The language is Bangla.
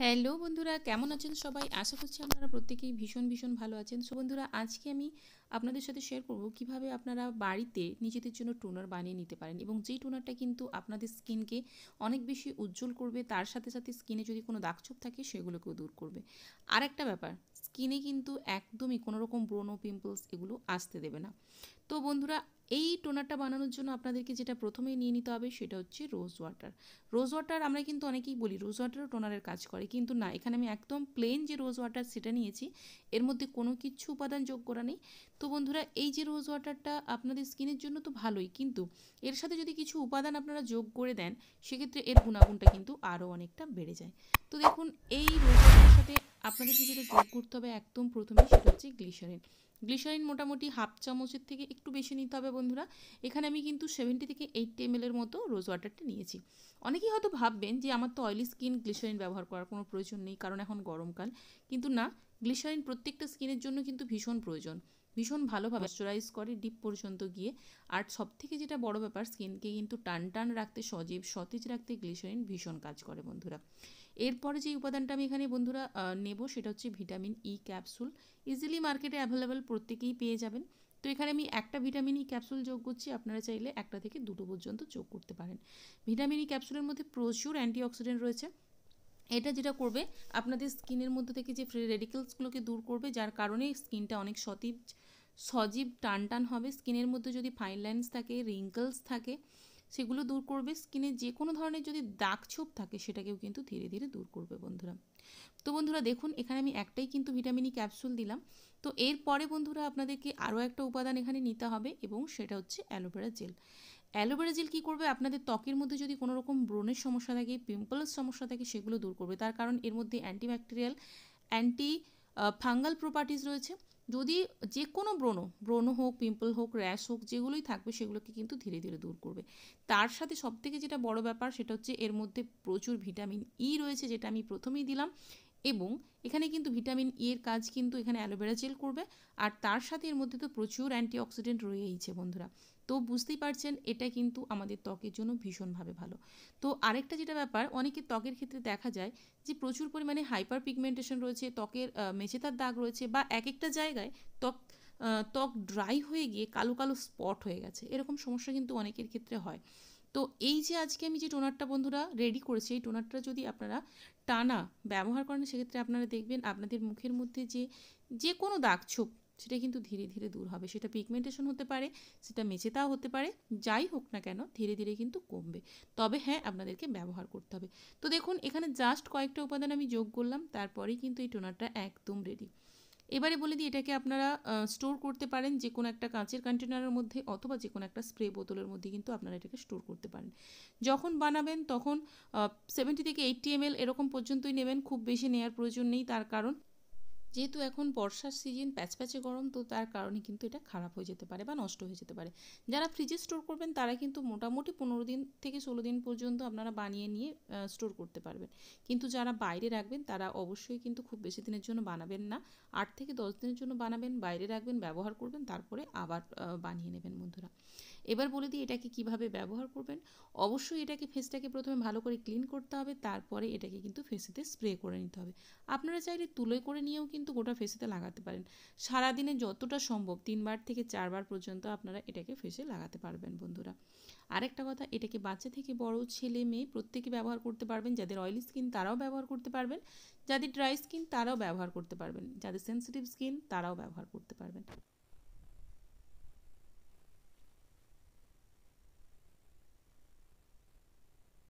হ্যালো বন্ধুরা কেমন আছেন সবাই আশা করছি আপনারা প্রত্যেকেই ভীষণ ভীষণ ভালো আছেন সো বন্ধুরা আজকে আমি আপনাদের সাথে শেয়ার করব কিভাবে আপনারা বাড়িতে নিজেদের জন্য টোনার বানিয়ে নিতে পারেন এবং যেই টোনারটা কিন্তু আপনাদের স্কিনকে অনেক বেশি উজ্জ্বল করবে তার সাথে সাথে স্কিনে যদি কোনো দাগছোপ থাকে সেগুলোকেও দূর করবে আর একটা ব্যাপার স্কিনে কিন্তু একদমই কোনো রকম ব্রোনো পিম্পলস এগুলো আসতে দেবে না তো বন্ধুরা এই টোনারটা বানানোর জন্য আপনাদেরকে যেটা প্রথমে নিয়ে নিতে হবে সেটা হচ্ছে রোজ ওয়াটার রোজ ওয়াটার আমরা কিন্তু অনেকেই বলি রোজ ওয়াটারও টোনারের কাজ করে কিন্তু না এখানে আমি একদম প্লেন যে রোজ ওয়াটার সেটা নিয়েছি এর মধ্যে কোনো কিছু উপাদান যোগ করা নেই তো বন্ধুরা এই যে রোজ ওয়াটারটা আপনাদের স্কিনের জন্য তো ভালোই কিন্তু এর সাথে যদি কিছু উপাদান আপনারা যোগ করে দেন সেক্ষেত্রে এর গুণাগুণটা কিন্তু আরও অনেকটা বেড়ে যায় তো দেখুন এই রোজ ওয়াটারের সাথে আপনাদেরকে যেটা যোগ করতে হবে একদম প্রথমে সেটা হচ্ছে গ্লিসারিন গ্লিসারিন মোটামুটি হাফ চামচের থেকে একটু বেশি নিতে হবে বন্ধুরা এখানে আমি কিন্তু সেভেন্টি থেকে এইটটি এম এলের মতো রোজ ওয়াটারটা নিয়েছি অনেকেই হয়তো ভাববেন যে আমার তো অয়েলি স্কিন গ্লিসারিন ব্যবহার করার কোনো প্রয়োজন নেই কারণ এখন গরমকাল কিন্তু না গ্লিসারিন প্রত্যেকটা স্কিনের জন্য কিন্তু ভীষণ প্রয়োজন ভীষণ ভালোভাবে ময়েশ্চারাইজ করে ডিপ পর্যন্ত গিয়ে আর সবথেকে যেটা বড় ব্যাপার স্কিনকে কিন্তু টান টান রাখতে সজীব সতেজ রাখতে গ্লিসারিন ভীষণ কাজ করে বন্ধুরা এরপরে যে উপাদানটা আমি এখানে বন্ধুরা নেব সেটা হচ্ছে vitamin E e capsule easily মার্কেটে অ্যাভেলেবেল প্রত্যেকেই পেয়ে যাবেন তো এখানে আমি একটা ভিটামিন ই e ক্যাপসুল যোগ করছি আপনারা চাইলে একটা থেকে দুটো পর্যন্ত যোগ করতে পারেন ভিটামিন ই e ক্যাপসুলের মধ্যে প্রচুর অ্যান্টিঅক্সিডেন্ট রয়েছে এটা যেটা করবে আপনাদের স্কিনের মধ্যে থেকে যে ফ্রি রেডিকেলসগুলোকে দূর করবে যার কারণে স্কিনটা অনেক সতীব সজীব টান টান হবে স্কিনের মধ্যে যদি ফাইন লাইন্স থাকে রিঙ্কলস থাকে সেগুলো দূর করবে স্কিনে যে কোনো ধরনের যদি দাগ ছোপ থাকে সেটাকেও কিন্তু ধীরে ধীরে দূর করবে বন্ধুরা তো বন্ধুরা দেখুন এখানে আমি একটাই কিন্তু ভিটামিনই ক্যাপসুল e দিলাম তো এরপরে বন্ধুরা আপনাদেরকে আরও একটা উপাদান এখানে নিতে হবে এবং সেটা হচ্ছে অ্যালোভেরা জেল অ্যালোভেরা জেল কী করবে আপনাদের ত্বকের মধ্যে যদি কোনো রকম ব্রণের সমস্যা থাকে পিম্পলস সমস্যা থাকে সেগুলো দূর করবে তার কারণ এর মধ্যে অ্যান্টিব্যাকটেরিয়াল অ্যান্টি ফাঙ্গাল প্রপার্টিস রয়েছে যদি যে কোনো ব্রণ ব্রণ হোক পিম্পল হোক র্যাশ হোক যেগুলোই থাকবে সেগুলোকে কিন্তু ধীরে ধীরে দূর করবে তার সাথে সবথেকে যেটা বড় ব্যাপার সেটা হচ্ছে এর মধ্যে প্রচুর ভিটামিন ই e রয়েছে যেটা আমি প্রথমেই দিলাম এবং এখানে কিন্তু ভিটামিন ই e এর কাজ কিন্তু এখানে অ্যালোভেরা জেল করবে আর তার সাথে এর মধ্যে তো প্রচুর অ্যান্টিঅক্সিডেন্ট রয়েইছে বন্ধুরা তো বুঝতেই পারছেন এটা কিন্তু আমাদের ত্বকের জন্য ভীষণভাবে ভালো তো আরেকটা যেটা ব্যাপার অনেকে ত্বকের ক্ষেত্রে দেখা যায় যে প্রচুর পরিমাণে হাইপার পিগমেন্টেশন রয়েছে ত্বকের মেচেতার দাগ রয়েছে বা এক একটা জায়গায় ত্বক ত্বক ড্রাই হয়ে গিয়ে কালো কালো স্পট হয়ে গেছে এরকম সমস্যা কিন্তু অনেকের ক্ষেত্রে হয় তো এই যে আজকে আমি যে টোনারটা বন্ধুরা রেডি করেছি এই টোনারটা যদি আপনারা টানা ব্যবহার করেন সেক্ষেত্রে আপনারা দেখবেন আপনাদের মুখের মধ্যে যে যে কোনো দাগছোপ সেটা কিন্তু ধীরে ধীরে দূর হবে সেটা পিগমেন্টেশন হতে পারে সেটা মেচেতাও হতে পারে যাই হোক না কেন ধীরে ধীরে কিন্তু কমবে তবে হ্যাঁ আপনাদেরকে ব্যবহার করতে হবে তো দেখুন এখানে জাস্ট কয়েকটা উপাদান আমি যোগ করলাম তারপরেই কিন্তু এই টোনারটা একদম রেডি এবারে বলে দিই এটাকে আপনারা স্টোর করতে পারেন যে কোনো একটা কাঁচের কন্টেনারের মধ্যে অথবা যে কোনো একটা স্প্রে বোতলের মধ্যে কিন্তু আপনারা এটাকে স্টোর করতে পারেন যখন বানাবেন তখন সেভেন্টি থেকে এইটটি এম এরকম পর্যন্তই নেবেন খুব বেশি নেওয়ার প্রয়োজন নেই তার কারণ যেহেতু এখন বর্ষার সিজন প্যাচপ্যাচে গরম তো তার কারণে কিন্তু এটা খারাপ হয়ে যেতে পারে বা নষ্ট হয়ে যেতে পারে যারা ফ্রিজে স্টোর করবেন তারা কিন্তু মোটামুটি পনেরো দিন থেকে ষোলো দিন পর্যন্ত আপনারা বানিয়ে নিয়ে স্টোর করতে পারবেন কিন্তু যারা বাইরে রাখবেন তারা অবশ্যই কিন্তু খুব বেশি দিনের জন্য বানাবেন না আট থেকে দশ দিনের জন্য বানাবেন বাইরে রাখবেন ব্যবহার করবেন তারপরে আবার বানিয়ে নেবেন বন্ধুরা এবার বলে দিই এটাকে কিভাবে ব্যবহার করবেন অবশ্যই এটাকে ফেসটাকে প্রথমে ভালো করে ক্লিন করতে হবে তারপরে এটাকে কিন্তু ফেসেতে স্প্রে করে নিতে হবে আপনারা চাইলে তুলোয় করে নিয়েও কিন্তু গোটা ফেসেতে লাগাতে পারেন সারাদিনে যতটা সম্ভব তিনবার থেকে চারবার পর্যন্ত আপনারা এটাকে ফেসে লাগাতে পারবেন বন্ধুরা আরেকটা কথা এটাকে বাচ্চা থেকে বড় ছেলে মেয়ে প্রত্যেকে ব্যবহার করতে পারবেন যাদের অয়েলি স্কিন তারাও ব্যবহার করতে পারবেন যাদের ড্রাই স্কিন তারাও ব্যবহার করতে পারবেন যাদের সেন্সিটিভ স্কিন তারাও ব্যবহার করতে পারবেন